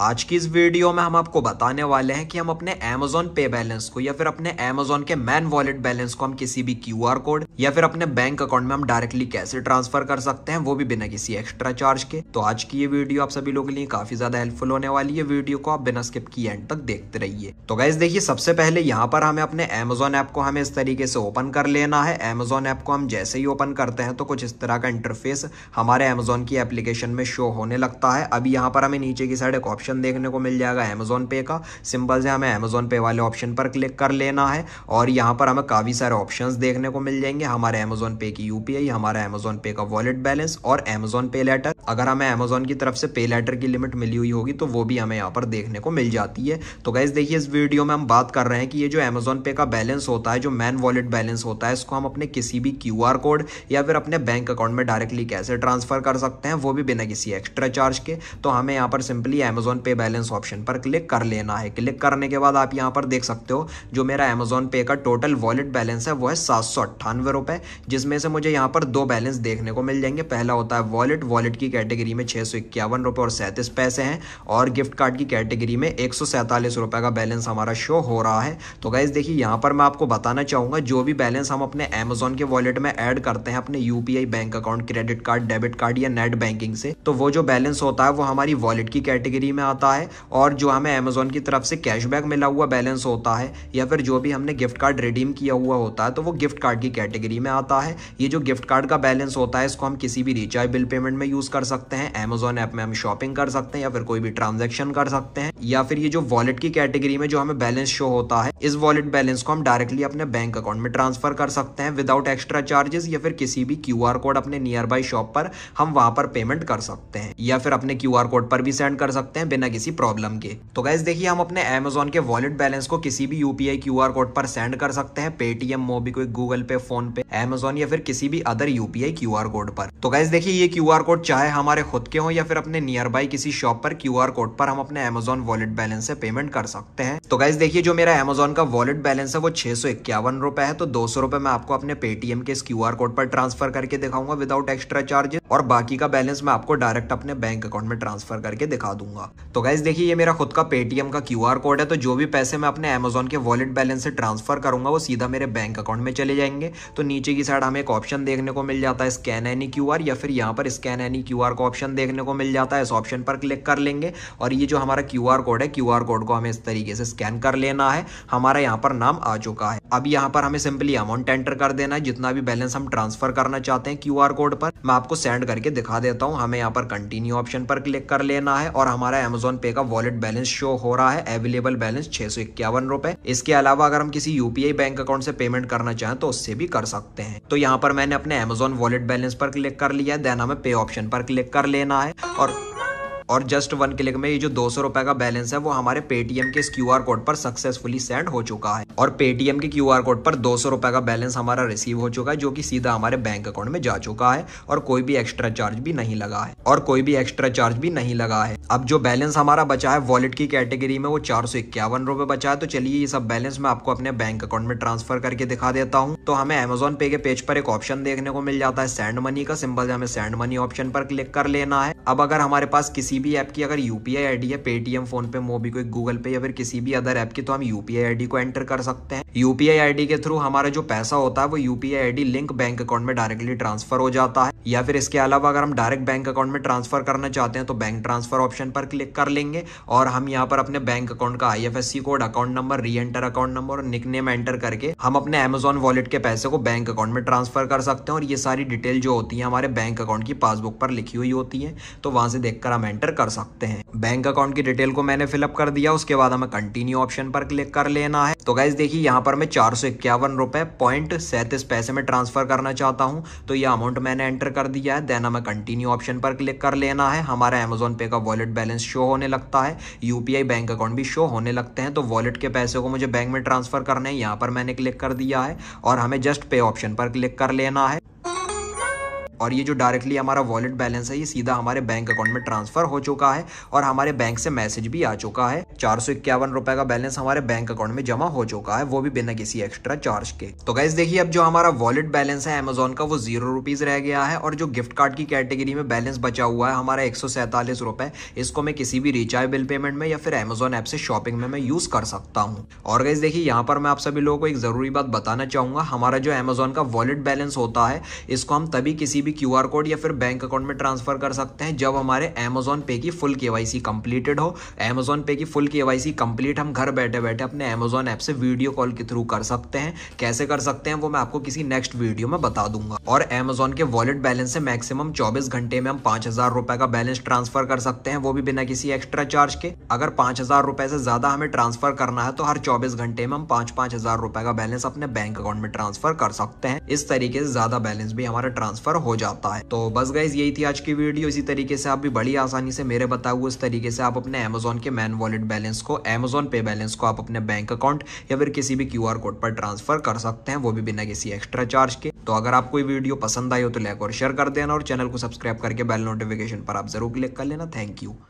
आज की इस वीडियो में हम आपको बताने वाले हैं कि हम अपने Amazon पे बैलेंस को या फिर अपने Amazon के मैन वॉलेट बैलेंस को हम किसी भी क्यू कोड या फिर अपने बैंक अकाउंट में हम डायरेक्टली कैसे ट्रांसफर कर सकते हैं वो भी बिना किसी एक्स्ट्रा चार्ज के तो आज की ये वीडियो आप सभी लोगों के लिए काफी ज्यादा हेल्पफुल होने वाली है वीडियो को आप बिना स्किप की एंड तक देखते रहिए तो गाइज देखिए सबसे पहले यहाँ पर हमें अपने एमेजोन ऐप को हमें इस तरीके से ओपन कर लेना है एमेजोन ऐप को हम जैसे ही ओपन करते हैं तो कुछ इस तरह का इंटरफेस हमारे एमेजोन की एप्लीकेशन में शो होने लगता है अभी यहाँ पर हमें नीचे की साइड एक ऑप्शन ऑप्शन देखने को मिल जाएगा अमेज़ोन पे का सिंपल से हमें अमेज़ोन पे वाले ऑप्शन पर क्लिक कर लेना है और यहाँ पर हमें काफ़ी सारे ऑप्शन देखने को मिल जाएंगे हमारे अमेज़ोन पे की यूपीआई हमारा अमेज़ोन पे का वॉलेट बैलेंस और अमेज़ोन पे लेटर अगर हमें अमेज़ोन की तरफ से पे लेटर की लिमिट मिली हुई होगी तो वो भी हमें यहाँ पर देखने को मिल जाती है तो गैस देखिए इस वीडियो में हम बात कर रहे हैं कि ये जो अमेज़ोन पे का बैलेंस होता है जो मैन वॉलेट बैलेंस होता है इसको हम अपने किसी भी क्यू कोड या फिर अपने बैंक अकाउंट में डायरेक्टली कैसे ट्रांसफ़र कर सकते हैं वो भी बिना किसी एक्स्ट्रा चार्ज के तो हमें यहाँ पर simply Amazon Amazon pay balance option पर क्लिक कर लेना है क्लिक करने के बाद आप यहाँ पर देख सकते हो जो मेरा अमेज़ोन पे का टोटल वॉलेट बैलेंस है वो है सात सौ अट्ठानवे रुपये जिसमें से मुझे यहाँ पर दो बैलेंस देखने को मिल जाएंगे पहला होता है वॉलेट वॉलेट की कैटेगरी में छः सौ इक्यावन रुपये और सैंतीस पैसे हैं और गिफ्ट कार्ड की कैटेगरी में एक सौ सैंतालीस रुपये का बैलेंस हमारा शो हो रहा है तो गाइज देखिए यहाँ पर मैं आपको बताना चाहूँगा जो भी बैलेंस हम अपने अमेजोन के वॉलेट में ऐड करते हैं अपने UPI bank account credit card debit card या नेट बैंकिंग से तो वो जो बैलेंस होता है वो हमारी वॉलेट की कैटेगरी में में आता है और जो हमें अमेज़ोन की तरफ से कैशबैक मिला हुआ बैलेंस होता है या फिर जो भी हमने गिफ्ट कार्ड रिडीम किया हुआ होता है तो वो गिफ्ट कार्ड की कैटेगरी में आता है ये जो गिफ्ट कार्ड का बैलेंस होता है इसको हम किसी भी रिचार्ज बिल पेमेंट में यूज़ कर सकते हैं अमेजोन ऐप में हम शॉपिंग कर सकते हैं या फिर कोई भी ट्रांजेक्शन कर सकते हैं या फिर ये जो वॉलेट की कैटेगरी में जो हमें बैलेंस शो होता है इस वॉलेट बैलेंस को हम डायरेक्टली अपने बैंक अकाउंट में ट्रांसफर कर सकते हैं विदाउट एक्स्ट्रा चार्जेस या फिर किसी भी क्यू कोड अपने नियर बाई शॉप पर हम वहां पर पेमेंट कर सकते हैं या फिर अपने क्यू कोड पर भी सेंड कर सकते हैं बिना किसी प्रॉब्लम के तो गैस देखिए हम अपने अमेजोन के वॉलेट बैलेंस को किसी भी यूपीआई क्यू कोड पर सेंड कर सकते हैं Paytm MobiKwik Google pay PhonePe Amazon या फिर किसी भी अदर यूपीआई क्यू कोड पर तो गैस देखिए ये क्यू कोड चाहे हमारे खुद के हो या फिर अपने नियर बाई किसी शॉप पर क्यू कोड पर हम अपने अमेजोन वॉलेट बैलेंस से पेमेंट कर सकते हैं तो गैस देखिए जो मेरा अमेजोन का वॉलेट बैलेंस है वो छह सौ इक्यावन रुपए है तो दो सौ रुपए मैं आपको अपने पेटीएम के इस क्यू कोड पर ट्रांसफर करके दिखाऊंगा विदाउट एक्स्ट्रा चार्जेस और बाकी का बैलेंस मैं आपको डायरेक्ट अपने बैंक अकाउंट में ट्रांसफर करके दिखा दूंगा तो गाइज देखिए ये मेरा खुद का पेटीएम का क्यू आर कोड है तो जो भी पैसे मैं अपने अमेजोन के वॉलेट बैलेंस से ट्रांसफर करूंगा वो सीधा मेरे बैंक अकाउंट में चले जाएंगे तो नीचे की साइड हमें एक ऑप्शन देखने को मिल जाता है स्कैन एनी क्यू आर या फिर यहाँ पर स्कैन एनी क्यू आर का ऑप्शन देखने को मिल जाता है इस ऑप्शन पर क्लिक कर लेंगे और ये जो हमारा क्यू आर कोड है क्यू आर कोड को हमें इस तरीके से स्कैन कर लेना है हमारा यहाँ पर नाम आ चुका है अब यहाँ पर हमें सिंपली अमाउंट एंटर कर देना है जितना भी बैलेंस हम ट्रांसफर करना चाहते हैं क्यू कोड पर मैं आपको सेंड करके दिखा देता हूँ हमें यहाँ पर कंटिन्यू ऑप्शन पर क्लिक कर लेना है और हमारा अमेजोन पे का वॉलेट बैलेंस शो हो रहा है अवेलेबल बैलेंस छह सौ इक्यावन रुपए इसके अलावा अगर हम किसी यूपीआई बैंक अकाउंट से पेमेंट करना चाहें तो उससे भी कर सकते हैं तो यहाँ पर मैंने अपने अमेजोन वॉलेट बैलेंस पर क्लिक कर लिया है देन हमें पे ऑप्शन पर क्लिक कर लेना है और और जस्ट वन क्लिक में ये जो दो सौ का बैलेंस है वो हमारे पेटीएम के इस क्यू कोड पर सक्सेसफुली सेंड हो चुका है और पेटीएम के क्यू आर कोड पर दो सौ का बैलेंस हमारा रिसीव हो चुका है जो कि सीधा हमारे बैंक अकाउंट में जा चुका है और कोई भी एक्स्ट्रा चार्ज भी नहीं लगा है और कोई भी एक्स्ट्रा चार्ज भी नहीं लगा है अब जो बैलेंस हमारा बचा है वॉलेट की कैटेगरी में वो चार सौ बचा है तो चलिए ये सब बैलेंस मैं आपको अपने बैंक अकाउंट में ट्रांसफर करके दिखा देता हूँ तो हमें अमेजोन पे के पेज पर एक ऑप्शन देखने को मिल जाता है सेंड मनी का सिंपल हमें सेंड मनी ऑप्शन पर क्लिक कर लेना है अब अगर हमारे पास किसी भी ऐप की अगर यूपीआई आईडी है पेटीएम फोन पे मोबी कोई गूगल पे या फिर किसी भी अदर ऐप की तो हम यूपीआई आईडी को एंटर कर सकते हैं यूपीआई आईडी के थ्रू हमारा जो पैसा होता है वो UPI ID link bank account में डायरेक्टली ट्रांसफर हो जाता है या फिर इसके अलावा अगर हम डायरेक्ट बैंक अकाउंट में ट्रांसफर करना चाहते हैं तो बैंक ट्रांसफर ऑप्शन पर क्लिक कर लेंगे और हम यहाँ पर अपने बैंक अकाउंट का C code account number re enter account number और नेम एंटर करके हम अपने अमेजोन वॉलेट के पैसे को बैंक अकाउंट में ट्रांसफ़र कर सकते हैं और ये सारी डिटेल जो होती है हमारे बैंक अकाउंट की पासबुक पर लिखी हुई होती है तो वहां से देखकर हम एंटर कर सकते हैं बैंक अकाउंट की डिटेल को मैंने फिलअप कर दिया उसके बाद हमें कंटिन्यू ऑप्शन पर क्लिक कर लेना है तो गाइज देखिए यहाँ पर मैं चार सौ इक्यावन रुपए पॉइंट सैंतीस पैसे में ट्रांसफ़र करना चाहता हूँ तो ये अमाउंट मैंने एंटर कर दिया है देन हमें कंटिन्यू ऑप्शन पर क्लिक कर लेना है हमारा अमेजोन पे का वॉलेट बैलेंस शो होने लगता है यूपीआई बैंक अकाउंट भी शो होने लगते हैं तो वॉलेट के पैसे को मुझे बैंक में ट्रांसफ़र करना है यहाँ पर मैंने क्लिक कर दिया है और हमें जस्ट पे ऑप्शन पर क्लिक कर लेना है और ये जो डायरेक्टली हमारा वॉलेट बैलेंस है ये सीधा हमारे बैंक अकाउंट में ट्रांसफर हो चुका है और हमारे बैंक से मैसेज भी आ चुका है चार सौ इक्यावन रुपए का बैलेंस हमारे बैंक अकाउंट में जमा हो चुका है वो भी बिना किसी एक्स्ट्रा चार्ज के तो गैस देखिए अब जो हमारा वॉलेट बैलेंस है अमेजोन का वो जीरो रुपीज रह गया है और जो गिफ्ट कार्ड की कैटेगरी में बैलेंस बचा हुआ है हमारा एक रुपए इसको मैं किसी भी रिचार्ज बिल पेमेंट में या फिर अमेजोन ऐप से शॉपिंग में मैं यूज कर सकता हूँ और गैस देखिए यहाँ पर मैं आप सभी लोगों को एक जरूरी बात बताना चाहूंगा हमारा जो अमेजोन का वॉलेट बैलेंस होता है इसको हम तभी किसी भी भी क्यू कोड या फिर बैंक अकाउंट में ट्रांसफर कर सकते हैं जब हमारे अमेजोन पे की फुल के कंप्लीटेड हो अमेजोन पे की फुल के कंप्लीट हम घर बैठे बैठे अपने अमेजोन ऐप से वीडियो कॉल के थ्रू कर सकते हैं कैसे कर सकते हैं वो मैं आपको किसी नेक्स्ट वीडियो में बता दूंगा और अमेजोन के वॉलेट बैलेंस से मैक्सिमम चौबीस घंटे में हम पांच हजार रुपए का बैलेंस ट्रांसफर कर सकते हैं वो भी बिना किसी एक्स्ट्रा चार्ज के अगर पांच हजार रुपए से ज्यादा हमें ट्रांसफर करना है तो हर चौबीस घंटे में हम पांच पांच हजार रुपए का बैलेंस अपने बैंक अकाउंट में ट्रांसफर कर सकते हैं इस तरीके से ज्यादा बैलेंस भी हमारा ट्रांसफर हो जाए जाता है तो बस गाइज यही थी आज की वीडियो इसी तरीके से आप भी बड़ी आसानी से मेरे बताए हुए इस तरीके से आप अपने अमेजोन के मैन वॉलेट बैलेंस को अमेजोन पे बैलेंस को आप अपने बैंक अकाउंट या फिर किसी भी क्यू कोड पर ट्रांसफर कर सकते हैं वो भी बिना किसी एक्स्ट्रा चार्ज के तो अगर आपको वीडियो पसंद आई हो तो लाइक और शेयर कर देना और चैनल को सब्सक्राइब करके बेल नोटिफिकेशन पर आप जरूर क्लिक कर लेना थैंक यू